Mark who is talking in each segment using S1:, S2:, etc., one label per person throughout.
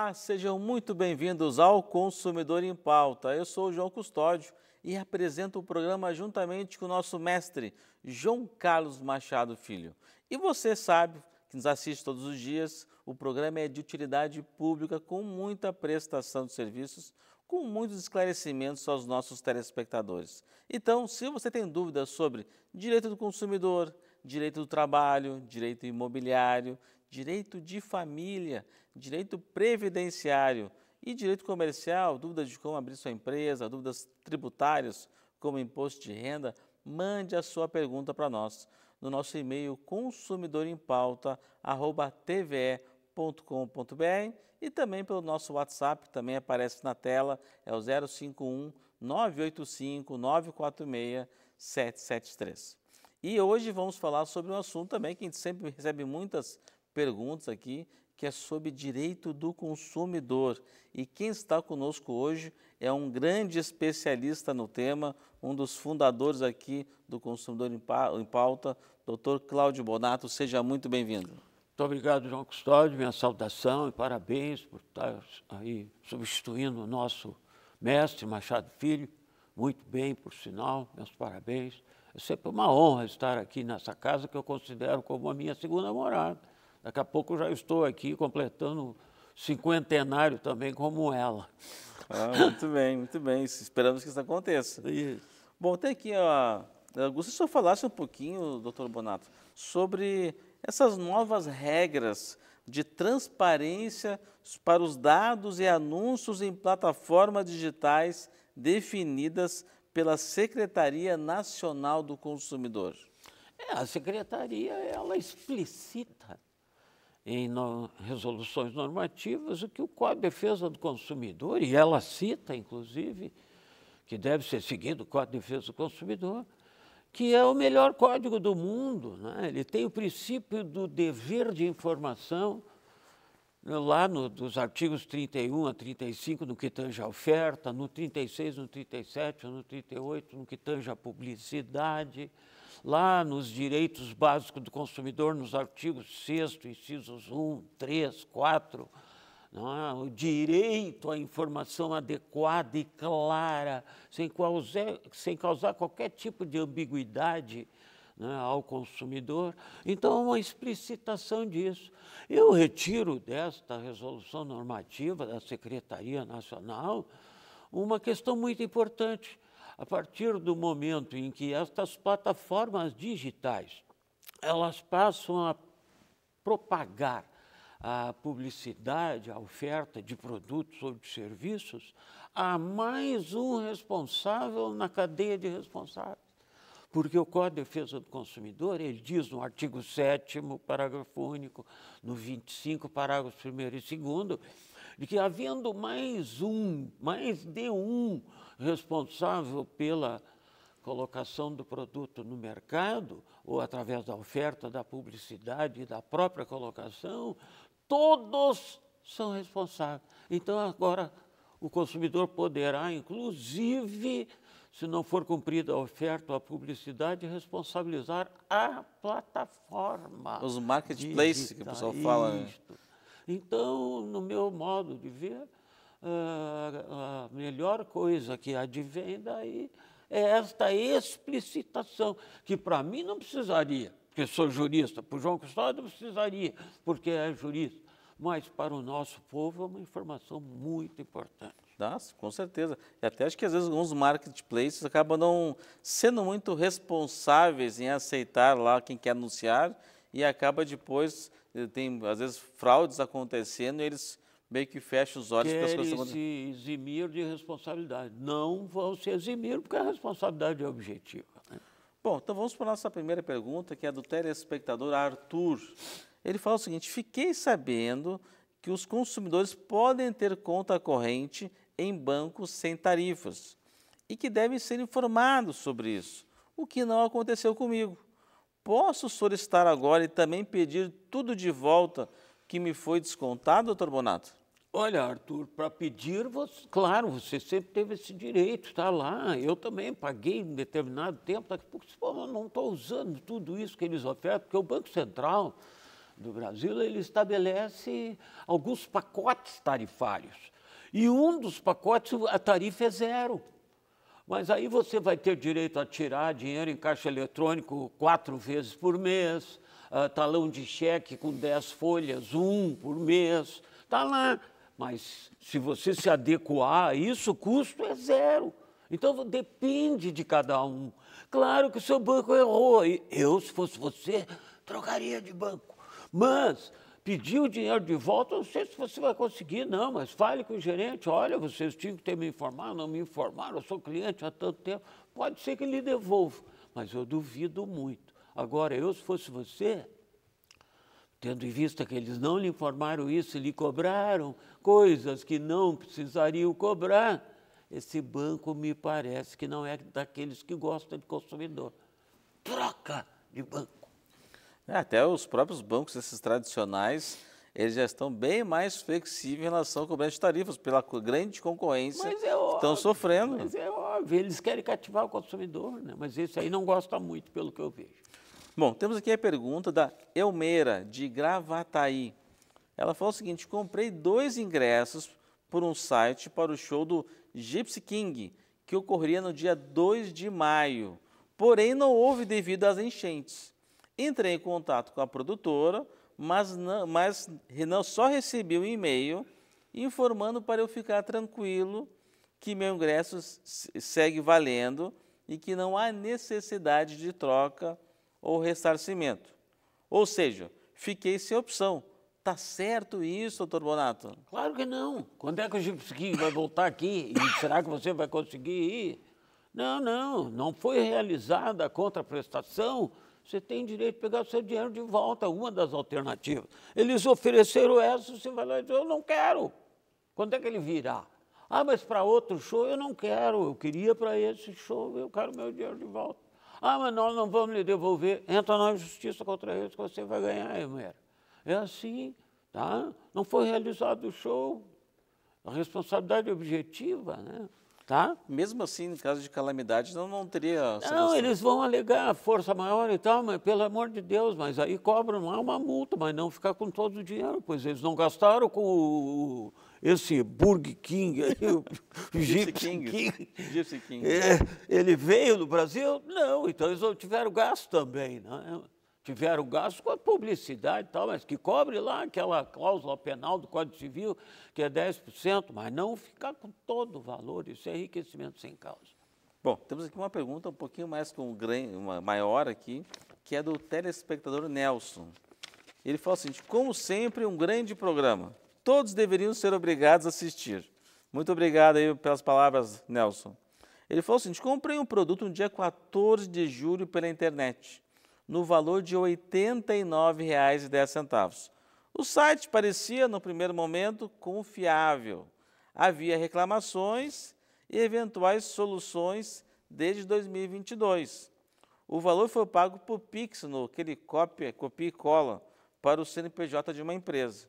S1: Olá, sejam muito bem-vindos ao Consumidor em Pauta. Eu sou o João Custódio e apresento o programa juntamente com o nosso mestre, João Carlos Machado Filho. E você sabe, que nos assiste todos os dias, o programa é de utilidade pública com muita prestação de serviços, com muitos esclarecimentos aos nossos telespectadores. Então, se você tem dúvidas sobre direito do consumidor, direito do trabalho, direito imobiliário, direito de família, direito previdenciário e direito comercial, dúvidas de como abrir sua empresa, dúvidas tributárias, como imposto de renda, mande a sua pergunta para nós no nosso e-mail consumidorempauta@tve.com.br e também pelo nosso WhatsApp, que também aparece na tela, é o 051 985 946 773. E hoje vamos falar sobre um assunto também que a gente sempre recebe muitas perguntas aqui, que é sobre direito do consumidor. E quem está conosco hoje é um grande especialista no tema, um dos fundadores aqui do Consumidor em Pauta, doutor Cláudio Bonato. Seja muito bem-vindo. Muito obrigado, João
S2: Custódio. Minha saudação e parabéns por estar aí substituindo o nosso mestre Machado Filho. Muito bem, por sinal, meus parabéns. É sempre uma honra estar aqui nessa casa que eu considero como a minha segunda morada Daqui a pouco eu já estou aqui completando cinquentenário também como ela. Ah, muito
S1: bem, muito bem. Esperamos que isso aconteça. Isso. Bom, tem aqui a Augusto, se eu falasse um pouquinho, doutor Bonato, sobre essas novas regras de transparência para os dados e anúncios em plataformas digitais definidas pela Secretaria Nacional do Consumidor. É, a secretaria ela é explicita em
S2: no, resoluções normativas o que o Código de Defesa do Consumidor, e ela cita, inclusive, que deve ser seguido o Código de Defesa do Consumidor, que é o melhor código do mundo. Né? Ele tem o princípio do dever de informação, né, lá no, dos artigos 31 a 35, no que tange a oferta, no 36, no 37, no 38, no que tange a publicidade, lá nos direitos básicos do consumidor, nos artigos 6, incisos 1, 3, 4, é? o direito à informação adequada e clara, sem, sem causar qualquer tipo de ambiguidade é? ao consumidor. Então, uma explicitação disso. Eu retiro desta resolução normativa da Secretaria Nacional uma questão muito importante a partir do momento em que estas plataformas digitais elas passam a propagar a publicidade, a oferta de produtos ou de serviços, há mais um responsável na cadeia de responsáveis. Porque o Código de Defesa do Consumidor, ele diz no artigo 7 parágrafo único, no 25, parágrafos 1 e 2 de que havendo mais um, mais de um responsável pela colocação do produto no mercado, ou através da oferta, da publicidade e da própria colocação, todos são responsáveis. Então, agora, o consumidor poderá, inclusive, se não for cumprida a oferta ou a publicidade, responsabilizar a plataforma. Os marketplaces que o pessoal fala. Né? Então, no meu modo de ver, ah, a melhor coisa que advém daí é esta explicitação, que para mim não precisaria, porque sou jurista, para o João Custódio não precisaria, porque é jurista, mas para o nosso povo é uma informação muito importante.
S1: Nossa, com certeza. E até acho que às vezes alguns marketplaces acabam não sendo muito responsáveis em aceitar lá quem quer anunciar e acaba depois, eh, tem às vezes fraudes acontecendo e eles meio que fecha os olhos para as coisas.
S2: Querem se eximir de
S1: responsabilidade. Não vão se eximir porque a responsabilidade é objetiva. Né? Bom, então vamos para a nossa primeira pergunta, que é do telespectador Arthur. Ele fala o seguinte: fiquei sabendo que os consumidores podem ter conta corrente em bancos sem tarifas e que devem ser informados sobre isso, o que não aconteceu comigo. Posso solicitar agora e também pedir tudo de volta que me foi descontado, doutor Bonato? Olha, Arthur, para pedir, você, claro, você
S2: sempre teve esse direito, está lá. Eu também paguei um determinado tempo, daqui a pouco eu não estou usando tudo isso que eles ofertam, porque o Banco Central do Brasil ele estabelece alguns pacotes tarifários. E um dos pacotes, a tarifa é zero. Mas aí você vai ter direito a tirar dinheiro em caixa eletrônico quatro vezes por mês, uh, talão de cheque com 10 folhas, um por mês, está lá. Mas se você se adequar a isso, o custo é zero. Então depende de cada um. Claro que o seu banco errou. eu, se fosse você, trocaria de banco. Mas pedir o dinheiro de volta, não sei se você vai conseguir, não, mas fale com o gerente, olha, vocês tinham que ter me informado, não me informaram, eu sou cliente há tanto tempo, pode ser que lhe devolva, mas eu duvido muito. Agora, eu, se fosse você, tendo em vista que eles não lhe informaram isso e lhe cobraram coisas que não precisariam cobrar, esse banco me parece que não é daqueles que gostam de consumidor. Troca de banco.
S1: É, até os próprios bancos, esses tradicionais, eles já estão bem mais flexíveis em relação ao cobrança de tarifas, pela grande concorrência é óbvio, que estão sofrendo. Mas é óbvio, eles querem cativar o consumidor, né? mas esse aí não gosta muito, pelo que eu vejo. Bom, temos aqui a pergunta da Elmeira, de Gravataí. Ela falou o seguinte: comprei dois ingressos por um site para o show do Gypsy King, que ocorria no dia 2 de maio, porém não houve devido às enchentes. Entrei em contato com a produtora, mas, não, mas não só recebi um e-mail informando para eu ficar tranquilo que meu ingresso segue valendo e que não há necessidade de troca ou ressarcimento. Ou seja, fiquei sem opção. Tá certo isso, doutor Bonato? Claro que não. Quando é que o Gipski vai voltar aqui? E
S2: será que você vai conseguir ir? Não, não, não foi realizada a contraprestação. Você tem direito de pegar o seu dinheiro de volta, uma das alternativas. Eles ofereceram essa, você vai lá e diz, eu não quero. Quando é que ele virá? Ah, mas para outro show eu não quero, eu queria para esse show, eu quero meu dinheiro de volta. Ah, mas nós não vamos lhe devolver. Entra na justiça contra eles que você vai ganhar, Emer. É assim, tá? Não foi realizado o show. A responsabilidade objetiva, né? Tá? Mesmo assim, em caso de calamidade, não, não teria... Não, eles vão alegar força maior e tal, mas pelo amor de Deus, mas aí cobram lá uma multa, mas não ficar com todo o dinheiro, pois eles não gastaram com o esse assim, Burger King, Gypsy King, King, Gypsy King. É, ele veio do Brasil? Não, então eles tiveram gasto também, né? tiveram gasto com a publicidade e tal, mas que cobre lá aquela cláusula penal do Código Civil, que é 10%, mas não ficar com todo o valor,
S1: isso é enriquecimento sem causa. Bom, temos aqui uma pergunta um pouquinho mais com uma maior aqui, que é do telespectador Nelson. Ele fala o seguinte, como sempre, um grande programa todos deveriam ser obrigados a assistir. Muito obrigado aí pelas palavras, Nelson. Ele falou o assim, seguinte: comprei um produto no dia 14 de julho pela internet, no valor de R$ 89,10. O site parecia, no primeiro momento, confiável. Havia reclamações e eventuais soluções desde 2022. O valor foi pago por Pix, no aquele copia, copia e cola, para o CNPJ de uma empresa.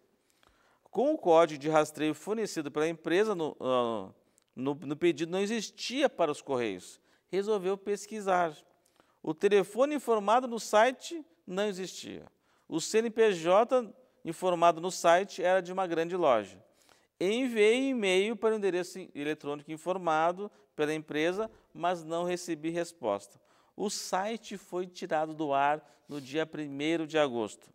S1: Com o código de rastreio fornecido pela empresa no, ah, no, no pedido não existia para os Correios. Resolveu pesquisar. O telefone informado no site não existia. O CNPJ informado no site era de uma grande loja. Enviei e-mail para o endereço eletrônico informado pela empresa, mas não recebi resposta. O site foi tirado do ar no dia 1 de agosto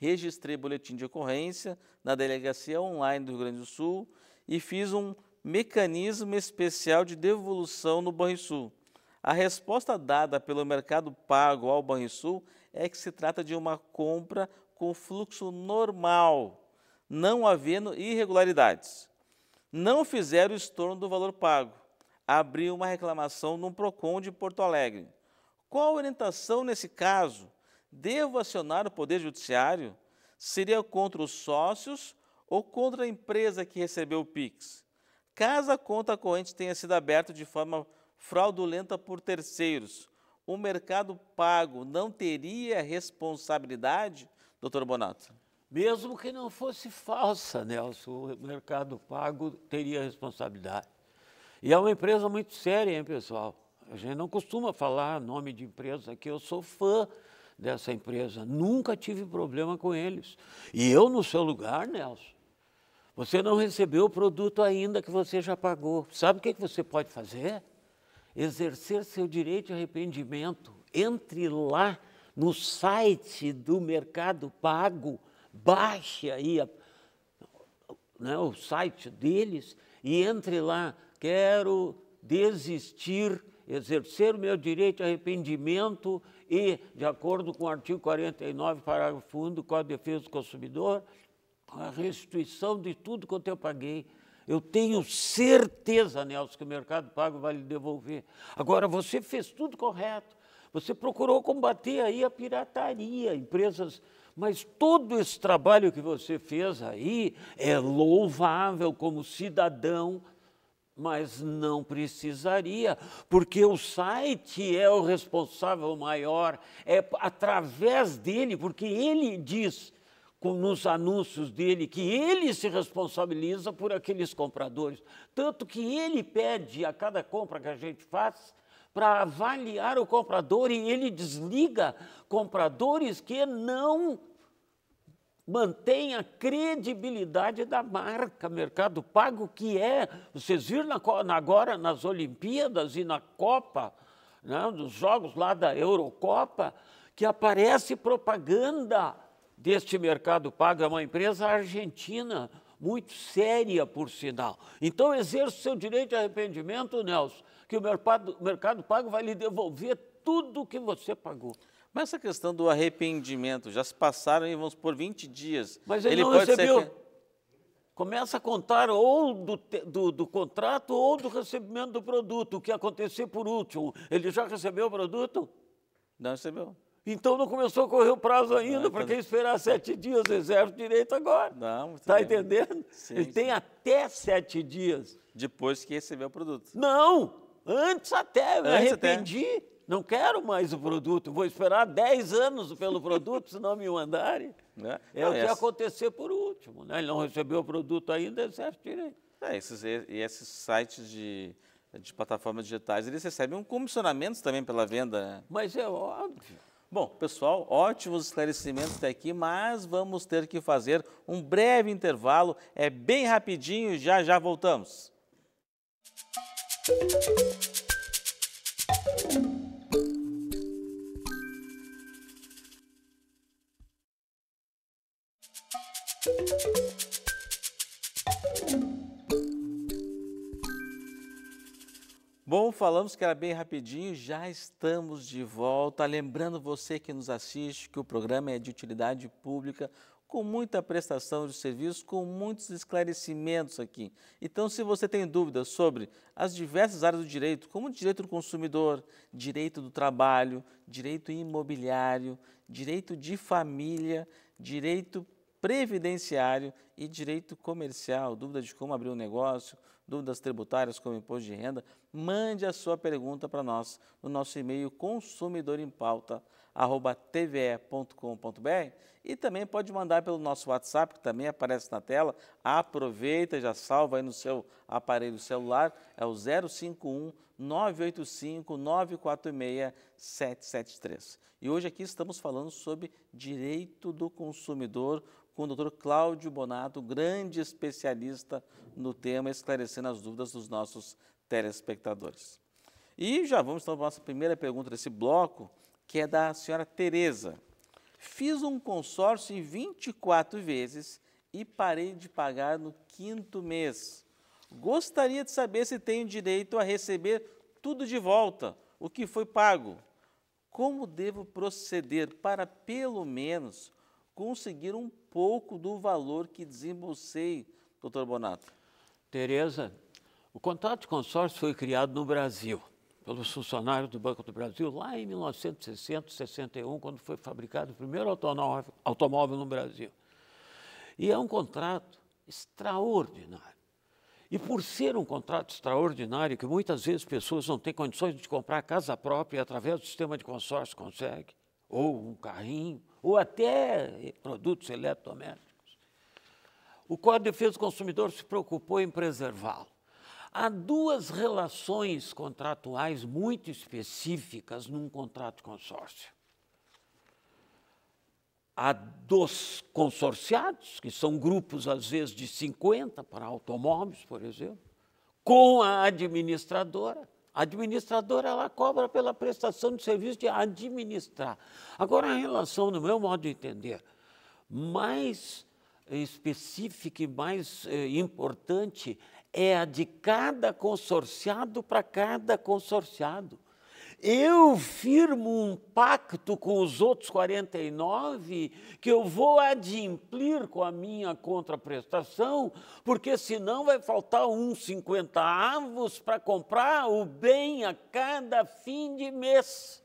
S1: registrei boletim de ocorrência na delegacia online do Rio Grande do Sul e fiz um mecanismo especial de devolução no Banrisul. A resposta dada pelo Mercado Pago ao Banrisul é que se trata de uma compra com fluxo normal, não havendo irregularidades. Não fizeram o estorno do valor pago. Abriu uma reclamação no PROCON de Porto Alegre. Qual a orientação nesse caso? acionar o Poder Judiciário seria contra os sócios ou contra a empresa que recebeu o PIX, caso a conta corrente tenha sido aberta de forma fraudulenta por terceiros. O mercado pago não teria responsabilidade, doutor Bonato? Mesmo
S2: que não fosse falsa, Nelson, o mercado pago teria responsabilidade. E é uma empresa muito séria, hein, pessoal? A gente não costuma falar nome de empresa aqui, eu sou fã dessa empresa. Nunca tive problema com eles. E eu, no seu lugar, Nelson, você não recebeu o produto ainda que você já pagou. Sabe o que, que você pode fazer? Exercer seu direito de arrependimento. Entre lá no site do Mercado Pago, baixe aí a, né, o site deles e entre lá. Quero desistir exercer o meu direito de arrependimento e, de acordo com o artigo 49, parágrafo 1 do Código de Defesa do Consumidor, a restituição de tudo quanto eu paguei. Eu tenho certeza, Nelson, que o Mercado Pago vai lhe devolver. Agora, você fez tudo correto. Você procurou combater aí a pirataria, empresas mas todo esse trabalho que você fez aí é louvável como cidadão mas não precisaria, porque o site é o responsável maior, é através dele, porque ele diz nos anúncios dele que ele se responsabiliza por aqueles compradores. Tanto que ele pede a cada compra que a gente faz para avaliar o comprador e ele desliga compradores que não mantém a credibilidade da marca Mercado Pago, que é, vocês viram na, agora nas Olimpíadas e na Copa, né, nos jogos lá da Eurocopa, que aparece propaganda deste Mercado Pago. É uma empresa argentina, muito séria, por sinal. Então, exerça o seu direito de arrependimento, Nelson, que o mercado, mercado Pago vai lhe devolver tudo o que você
S1: pagou. Mas essa questão do arrependimento, já se passaram, vamos por 20 dias. Mas ele, ele não recebeu. Começa a contar ou do, do, do, contrato
S2: ou do recebimento do produto, o que aconteceu por último. Ele já recebeu o produto? Não recebeu. Então não começou a correr o prazo ainda, é para quem esperar sete dias, reserva direito agora.
S1: Não, Está entendendo?
S2: Sim, ele sim. tem até sete dias. Depois que recebeu o produto. Não! Antes até, eu antes arrependi. Até não quero mais o produto, vou esperar 10 anos pelo produto, se não me mandarem. Né? É não, o que essa... por
S1: último. Né? Ele não recebeu o produto ainda, é certo direito. É, esses, e esses sites de, de plataformas digitais, eles recebem um comissionamento também pela venda. Né? Mas é óbvio. Bom, pessoal, ótimos esclarecimentos até aqui, mas vamos ter que fazer um breve intervalo. É bem rapidinho, já já voltamos. Música Bom, falamos que era bem rapidinho, já estamos de volta. Lembrando você que nos assiste que o programa é de utilidade pública, com muita prestação de serviços, com muitos esclarecimentos aqui. Então, se você tem dúvidas sobre as diversas áreas do direito, como direito do consumidor, direito do trabalho, direito imobiliário, direito de família, direito previdenciário e direito comercial, dúvida de como abrir um negócio, dúvidas tributárias como imposto de renda, mande a sua pergunta para nós no nosso e-mail consumidorempauta@tve.com.br e também pode mandar pelo nosso WhatsApp, que também aparece na tela. Aproveita, já salva aí no seu aparelho celular, é o 051 985 946 773. E hoje aqui estamos falando sobre direito do consumidor, com o Dr. Cláudio Bonato, grande especialista no tema, esclarecendo as dúvidas dos nossos telespectadores. E já vamos então para a nossa primeira pergunta desse bloco, que é da senhora Tereza. Fiz um consórcio em 24 vezes e parei de pagar no quinto mês. Gostaria de saber se tenho direito a receber tudo de volta, o que foi pago. Como devo proceder para, pelo menos, conseguir um pouco do valor que desembolsei, doutor Bonato? Tereza, o contrato de
S2: consórcio foi criado no Brasil, pelos funcionários do Banco do Brasil, lá em 1960, 61, quando foi fabricado o primeiro automóvel, no Brasil. E é um contrato extraordinário. E por ser um contrato extraordinário, que muitas vezes pessoas não têm condições de comprar casa própria e através do sistema de consórcio consegue, ou um carrinho, ou até produtos eletrodomésticos. O Código de Defesa do Consumidor se preocupou em preservá-lo. Há duas relações contratuais muito específicas num contrato de consórcio. A dos consorciados, que são grupos às vezes de 50 para automóveis, por exemplo, com a administradora administradora ela cobra pela prestação de serviço de administrar. Agora, a relação, no meu modo de entender, mais específica e mais eh, importante é a de cada consorciado para cada consorciado. Eu firmo um pacto com os outros 49 que eu vou adimplir com a minha contraprestação, porque senão vai faltar uns 50 avos para comprar o bem a cada fim de mês.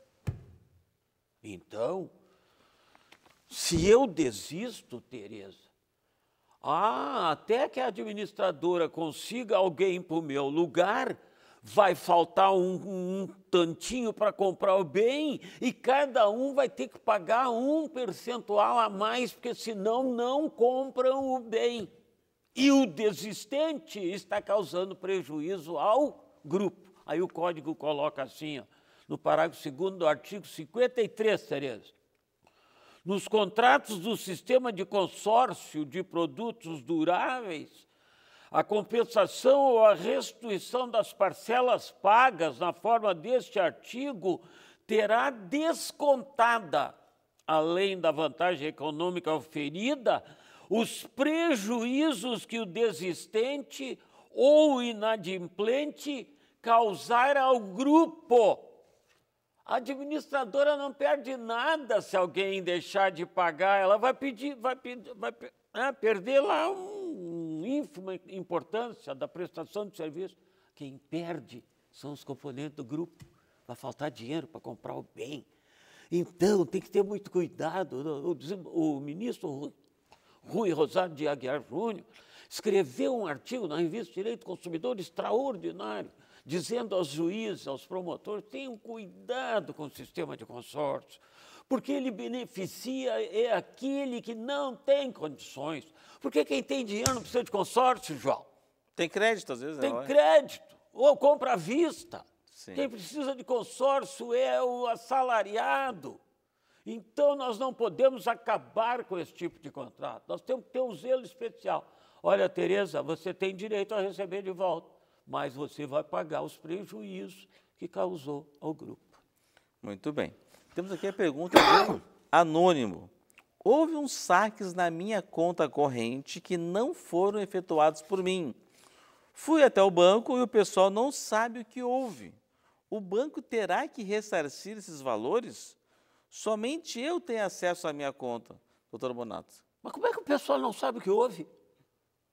S2: Então, se eu desisto, Tereza, ah, até que a administradora consiga alguém para o meu lugar, vai faltar um, um tantinho para comprar o bem e cada um vai ter que pagar um percentual a mais, porque senão não compram o bem. E o desistente está causando prejuízo ao grupo. Aí o código coloca assim, ó, no parágrafo 2 do artigo 53, Tereza. Nos contratos do sistema de consórcio de produtos duráveis, a compensação ou a restituição das parcelas pagas na forma deste artigo terá descontada, além da vantagem econômica oferida, os prejuízos que o desistente ou inadimplente causar ao grupo. A administradora não perde nada se alguém deixar de pagar, ela vai pedir, vai, vai, vai né, perder lá um ínfima importância da prestação de serviço, quem perde são os componentes do grupo. Vai faltar dinheiro para comprar o bem. Então, tem que ter muito cuidado. O, ministro Rui, Rui Rosário de Aguiar Júnior escreveu um artigo na revista Direito Consumidor extraordinário, dizendo aos juízes, aos promotores, tenham cuidado com o sistema de consórcio porque ele beneficia é aquele que não tem condições. Porque quem tem dinheiro não precisa de consórcio, João. Tem crédito, às vezes, né, Tem é? crédito, ou compra à vista. Sim. Quem precisa de consórcio é o assalariado. Então, nós não podemos acabar com esse tipo de contrato. Nós temos que ter um zelo especial. Olha, Tereza, você tem direito a receber de volta, mas você vai pagar os prejuízos que causou ao grupo.
S1: Muito bem. Temos aqui a pergunta do anônimo. Houve uns saques na minha conta corrente que não foram efetuados por mim. Fui até o banco e o pessoal não sabe o que houve. O banco terá que ressarcir esses valores? Somente eu tenho acesso à minha conta, doutor Bonato. Mas como é que o pessoal não sabe o que houve?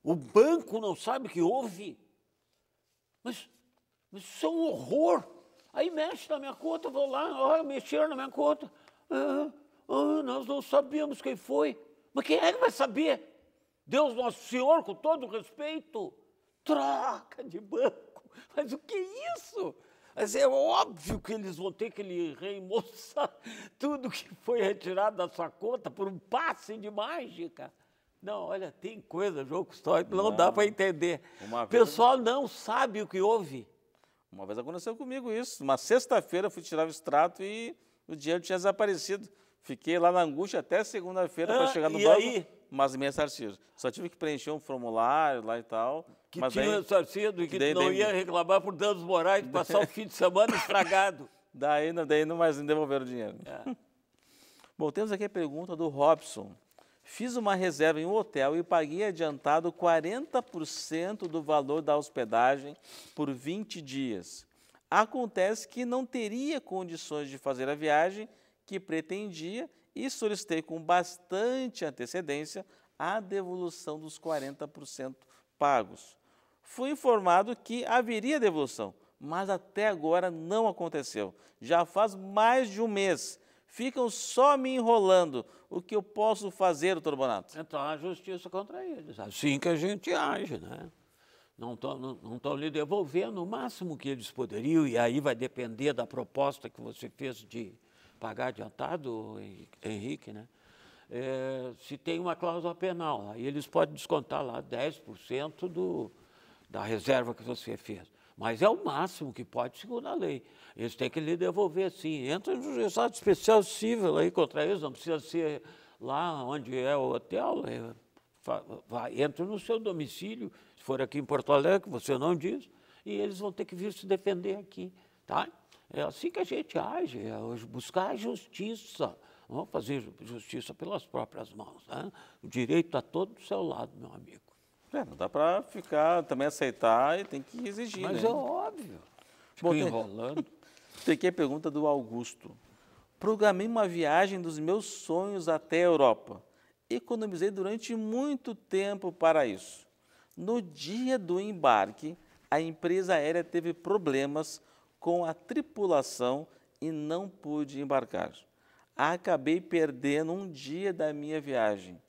S1: O banco não sabe o que houve? Mas,
S2: mas isso é um horror. Aí mexe na minha conta, vou lá, olha, mexeram na minha conta. Ah, ah, nós não sabíamos quem foi. Mas quem é que vai saber? Deus Nosso Senhor, com todo respeito, troca de banco. Mas o que é isso? Mas é óbvio que eles vão ter que lhe reembolsar tudo que foi retirado da sua conta por um passe de mágica. Não, olha,
S1: tem coisa, jogo histórico, não, não dá para entender. O pessoal não sabe o que houve. Uma vez aconteceu comigo isso. Uma sexta-feira fui tirar o extrato e o dinheiro tinha desaparecido. Fiquei lá na angústia até segunda-feira ah, para chegar no e banco. Aí? Mas minha Sarcido. Só tive que preencher um formulário lá e tal. Que mas tinha daí, Sarcido e que daí, não daí, ia
S2: reclamar por
S1: danos morais, passar o fim de semana estragado. Daí, daí não mais devolveram o dinheiro. É. Bom, temos aqui a pergunta do Robson. Fiz uma reserva em um hotel e paguei adiantado 40% do valor da hospedagem por 20 dias. Acontece que não teria condições de fazer a viagem que pretendia e solicitei com bastante antecedência a devolução dos 40% pagos. Fui informado que haveria devolução, mas até agora não aconteceu. Já faz mais de um mês ficam só me enrolando. O que eu posso fazer, doutor Bonato? então a justiça
S2: contra eles.
S1: Assim que a gente age, né? Não estão não, não lhe devolvendo o
S2: máximo que eles poderiam, e aí vai depender da proposta que você fez de pagar adiantado, Henrique, né? É, se tem uma cláusula penal, aí eles podem descontar lá 10% do, da reserva que você fez. Mas é o máximo que pode, segundo a lei. Eles têm que lhe devolver, sim. Entra no juizado especial civil aí contra eles, não precisa ser lá onde é o hotel. É, vai, entra no seu domicílio, se for aqui em Porto Alegre, você não diz, e eles vão ter que vir se defender aqui. Tá? É assim que a gente age, é buscar a justiça. Vamos fazer justiça pelas próprias mãos. Né? O direito está todo do seu
S1: lado, meu amigo. É, não dá para ficar, também aceitar e tem que exigir, Mas né? é óbvio. Bom, enrolando. Tem aqui a pergunta do Augusto. Programei uma viagem dos meus sonhos até a Europa. Economizei durante muito tempo para isso. No dia do embarque, a empresa aérea teve problemas com a tripulação e não pude embarcar. Acabei perdendo um dia da minha viagem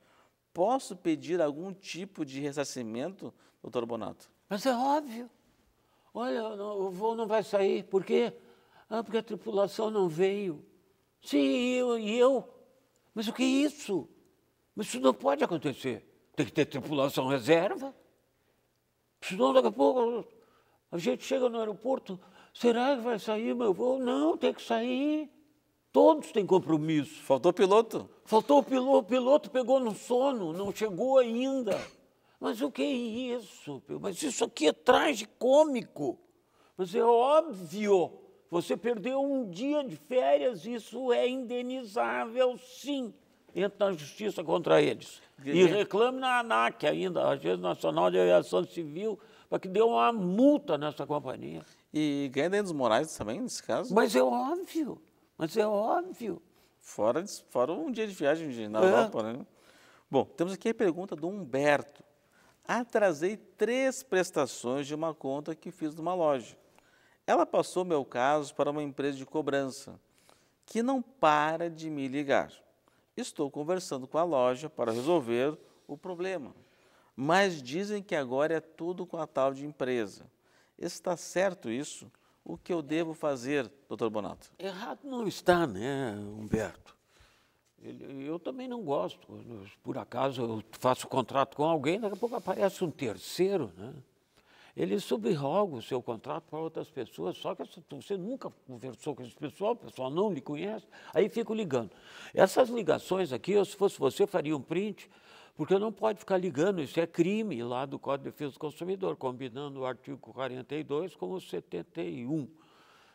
S1: posso pedir algum tipo de ressarcimento, doutor Bonato?
S2: Mas é óbvio. Olha, o voo não vai sair. Por quê? Ah, porque a tripulação não veio. Sim, e eu, e eu? Mas o que é isso? Mas isso não pode acontecer. Tem que ter tripulação reserva. Senão, daqui a pouco, a gente chega no aeroporto, será que vai sair meu voo? Não, tem que sair. Todos têm
S1: compromisso. Faltou o piloto.
S2: Faltou o piloto, o piloto pegou no sono, não chegou ainda. Mas o que é isso? Mas isso aqui é tragicômico. Mas é óbvio. Você perdeu um dia de férias, isso é indenizável, sim. Entra na justiça contra eles. E reclame na ANAC ainda, a Agência Nacional de Aviação Civil, para que dê uma multa nessa companhia.
S1: E ganha dos morais também, nesse caso? Mas é
S2: óbvio.
S1: Mas é óbvio. Fora, fora um dia de viagem de, na é. Europa, né? Bom, temos aqui a pergunta do Humberto. Atrasei três prestações de uma conta que fiz numa loja. Ela passou meu caso para uma empresa de cobrança, que não para de me ligar. Estou conversando com a loja para resolver o problema, mas dizem que agora é tudo com a tal de empresa. Está certo isso? o que eu devo fazer, doutor Bonato?
S2: Errado não está, né, Humberto? Eu também não gosto. Por acaso eu faço contrato com alguém, daqui a pouco aparece um terceiro, né? Ele subroga o seu contrato para outras pessoas, só que você nunca conversou com esse pessoal, o pessoal não lhe conhece, aí fico ligando. Essas ligações aqui, eu, se fosse você, faria um print, porque não pode ficar ligando, isso é crime lá do Código de Defesa do Consumidor, combinando o artigo 42 com o 71.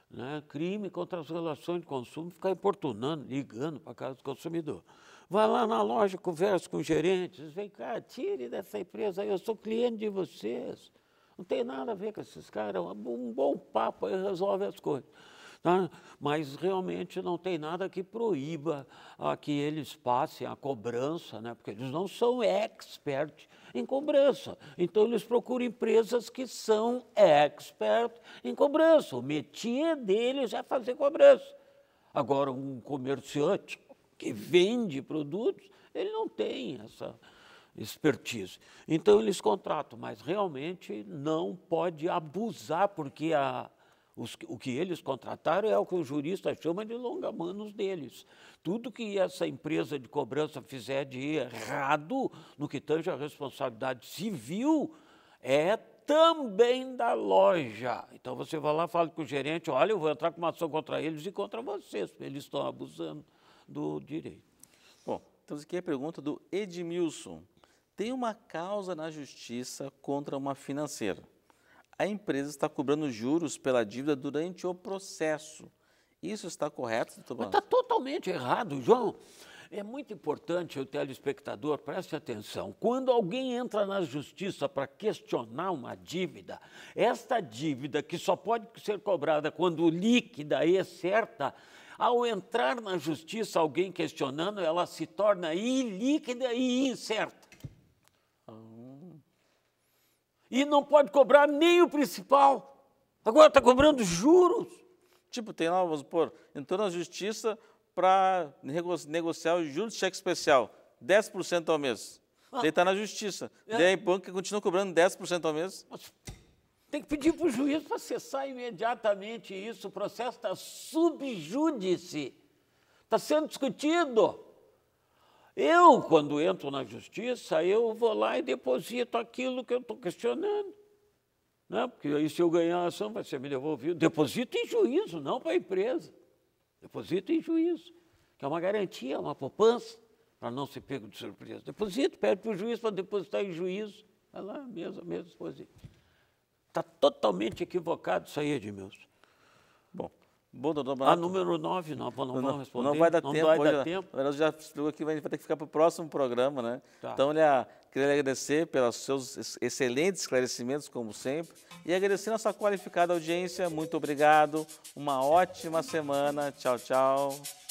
S2: Né? Crime contra as relações de consumo, ficar importunando, ligando para casa do consumidor. Vai lá na loja, conversa com o gerente, diz, vem cá, tire dessa empresa aí, eu sou cliente de vocês. Não tem nada a ver com esses caras, é um bom papo aí resolve as coisas tá? mas realmente não tem nada que proíba a que eles passem a cobrança, né? porque eles não são expert em cobrança. Então eles procuram empresas que são expert em cobrança. O métier deles é fazer cobrança. Agora, um comerciante que vende produtos, ele não tem essa expertise. Então eles contratam, mas realmente não pode abusar, porque a os, o que eles contrataram é o que o jurista chama de longa-manos deles. Tudo que essa empresa de cobrança fizer de errado no que tange a responsabilidade civil é também da loja. Então você vai lá, fala com o gerente, olha, eu vou entrar com uma ação contra eles e contra vocês, porque eles estão abusando
S1: do direito. Bom, temos aqui a pergunta do Edmilson. Tem uma causa na justiça contra uma financeira a empresa está cobrando juros pela dívida durante o processo. Isso está correto, doutor Mas Está
S2: totalmente errado, João. É muito importante o telespectador preste atenção. Quando alguém entra na justiça para questionar uma dívida, esta dívida que só pode ser cobrada quando líquida e certa, ao entrar na justiça alguém questionando, ela se torna ilíquida e incerta.
S1: E não pode cobrar nem o principal. Agora está cobrando juros. Tipo, tem lá, vamos supor, entrou na justiça para negociar o juros de cheque especial, 10% ao mês. Ah, Daí está na justiça. É. Daí a banca continua cobrando 10% ao mês.
S2: tem que pedir para o juiz para cessar imediatamente isso. O processo está subjúdice. Está sendo discutido. Eu, quando entro na justiça, eu vou lá e deposito aquilo que eu estou questionando. Né? Porque aí, se eu ganhar a ação, vai ser me devolvido. Deposito em juízo, não para a empresa. Deposito em juízo, que é uma garantia, uma poupança, para não ser pego de surpresa. Deposito, pede para o juiz para depositar em juízo. Vai lá, mesmo, mesmo deposito. Está totalmente equivocado isso aí,
S1: Edmilson. Bom, doutor ah, Bonato. A número 9, não, não, não, não responder. Não vai dar não tempo. Vai dar tempo. Ela já explicou que vai ter que ficar para o próximo programa, né? Tá. Então, olha, queria agradecer pelos seus excelentes esclarecimentos, como sempre, e agradecer a nossa qualificada audiência. Muito obrigado. Uma ótima semana. Tchau, tchau.